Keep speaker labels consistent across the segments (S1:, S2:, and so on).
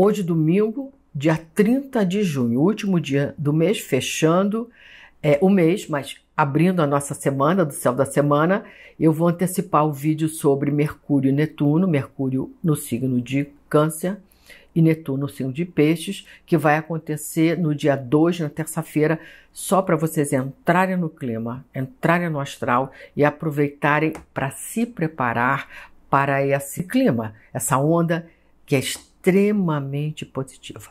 S1: Hoje, domingo, dia 30 de junho, último dia do mês, fechando é, o mês, mas abrindo a nossa semana, do céu da semana, eu vou antecipar o vídeo sobre Mercúrio e Netuno, Mercúrio no signo de Câncer e Netuno no signo de Peixes, que vai acontecer no dia 2, na terça-feira, só para vocês entrarem no clima, entrarem no astral e aproveitarem para se preparar para esse clima, essa onda que é extremamente extremamente positiva.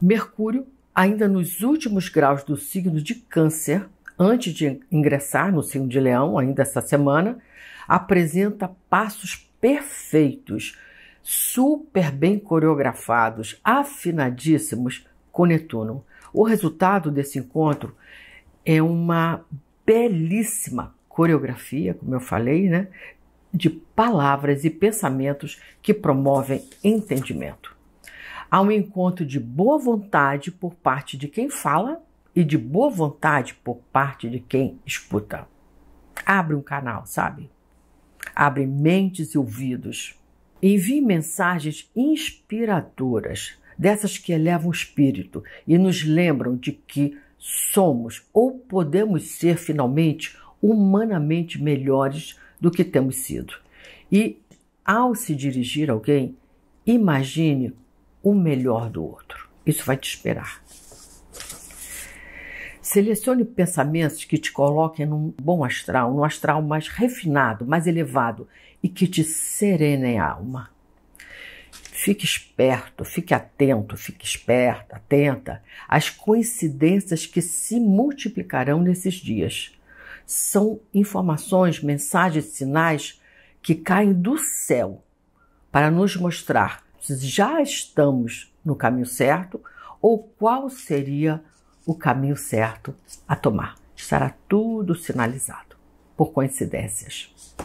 S1: Mercúrio, ainda nos últimos graus do signo de Câncer, antes de ingressar no signo de Leão, ainda essa semana, apresenta passos perfeitos, super bem coreografados, afinadíssimos com Netuno. O resultado desse encontro é uma belíssima coreografia, como eu falei, né, de palavras e pensamentos que promovem entendimento. Há um encontro de boa vontade por parte de quem fala e de boa vontade por parte de quem escuta. Abre um canal, sabe? Abre mentes e ouvidos. Envie mensagens inspiradoras, dessas que elevam o espírito e nos lembram de que somos ou podemos ser finalmente humanamente melhores do que temos sido. E ao se dirigir a alguém, imagine o melhor do outro. Isso vai te esperar. Selecione pensamentos que te coloquem num bom astral, num astral mais refinado, mais elevado e que te serenem a alma. Fique esperto, fique atento, fique esperta, atenta às coincidências que se multiplicarão nesses dias são informações, mensagens, sinais que caem do céu para nos mostrar se já estamos no caminho certo ou qual seria o caminho certo a tomar. Estará tudo sinalizado por coincidências.